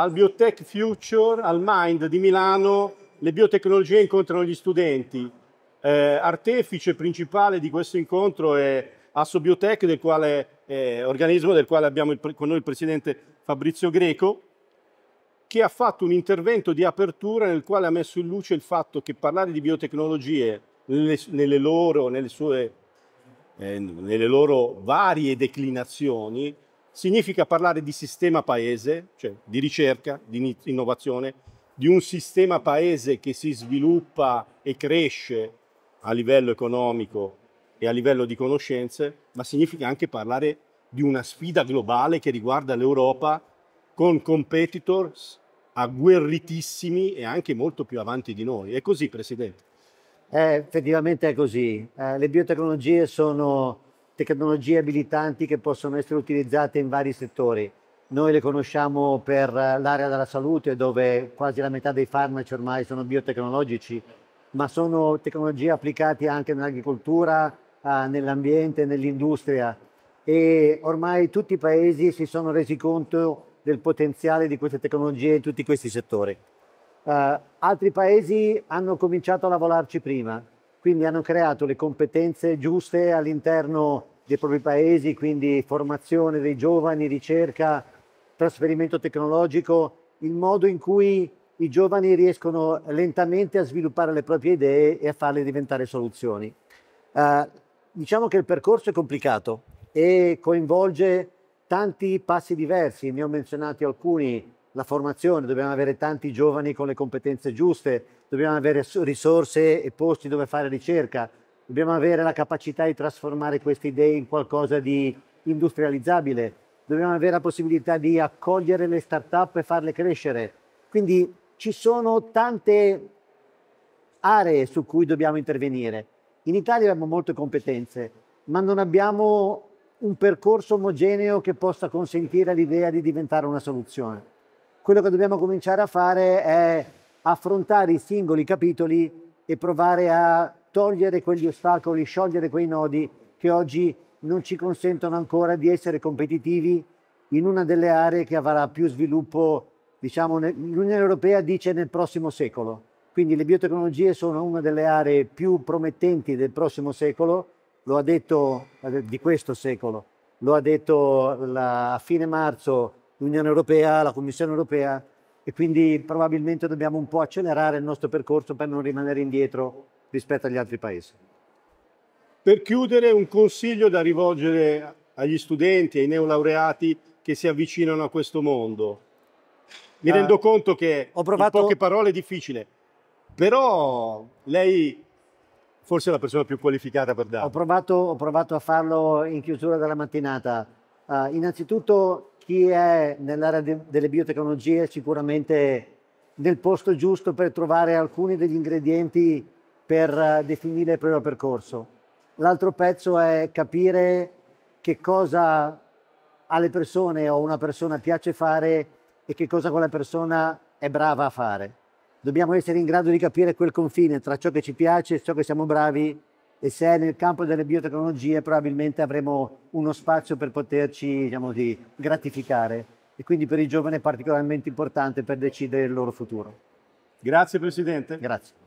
al Biotech Future, al Mind di Milano, le biotecnologie incontrano gli studenti. Eh, artefice principale di questo incontro è Assobiotech, del quale, eh, organismo del quale abbiamo il, con noi il presidente Fabrizio Greco, che ha fatto un intervento di apertura nel quale ha messo in luce il fatto che parlare di biotecnologie nelle, nelle, loro, nelle, sue, eh, nelle loro varie declinazioni significa parlare di sistema paese, cioè di ricerca, di innovazione, di un sistema paese che si sviluppa e cresce a livello economico e a livello di conoscenze, ma significa anche parlare di una sfida globale che riguarda l'Europa con competitors agguerritissimi e anche molto più avanti di noi. È così, Presidente? Eh, effettivamente è così. Eh, le biotecnologie sono tecnologie abilitanti che possono essere utilizzate in vari settori. Noi le conosciamo per l'area della salute dove quasi la metà dei farmaci ormai sono biotecnologici, ma sono tecnologie applicate anche nell'agricoltura, eh, nell'ambiente, nell'industria e ormai tutti i paesi si sono resi conto del potenziale di queste tecnologie in tutti questi settori. Uh, altri paesi hanno cominciato a lavorarci prima, quindi hanno creato le competenze giuste all'interno dei propri paesi, quindi formazione dei giovani, ricerca, trasferimento tecnologico, il modo in cui i giovani riescono lentamente a sviluppare le proprie idee e a farle diventare soluzioni. Uh, diciamo che il percorso è complicato e coinvolge tanti passi diversi, ne ho menzionati alcuni, la formazione, dobbiamo avere tanti giovani con le competenze giuste, dobbiamo avere risorse e posti dove fare ricerca, dobbiamo avere la capacità di trasformare queste idee in qualcosa di industrializzabile, dobbiamo avere la possibilità di accogliere le start-up e farle crescere. Quindi ci sono tante aree su cui dobbiamo intervenire. In Italia abbiamo molte competenze, ma non abbiamo un percorso omogeneo che possa consentire all'idea di diventare una soluzione quello che dobbiamo cominciare a fare è affrontare i singoli capitoli e provare a togliere quegli ostacoli, sciogliere quei nodi che oggi non ci consentono ancora di essere competitivi in una delle aree che avrà più sviluppo, diciamo, l'Unione Europea dice nel prossimo secolo. Quindi le biotecnologie sono una delle aree più promettenti del prossimo secolo, lo ha detto eh, di questo secolo, lo ha detto la, a fine marzo l'Unione Europea, la Commissione Europea e quindi probabilmente dobbiamo un po' accelerare il nostro percorso per non rimanere indietro rispetto agli altri paesi. Per chiudere un consiglio da rivolgere agli studenti, ai neolaureati che si avvicinano a questo mondo. Mi uh, rendo conto che ho provato... in poche parole è difficile, però lei forse è la persona più qualificata per dare. Ho provato, ho provato a farlo in chiusura della mattinata. Uh, innanzitutto chi è nell'area de delle biotecnologie è sicuramente nel posto giusto per trovare alcuni degli ingredienti per eh, definire il proprio percorso. L'altro pezzo è capire che cosa alle persone o una persona piace fare e che cosa quella persona è brava a fare. Dobbiamo essere in grado di capire quel confine tra ciò che ci piace e ciò che siamo bravi e se è nel campo delle biotecnologie probabilmente avremo uno spazio per poterci diciamo, di gratificare e quindi per i giovani è particolarmente importante per decidere il loro futuro. Grazie Presidente. Grazie.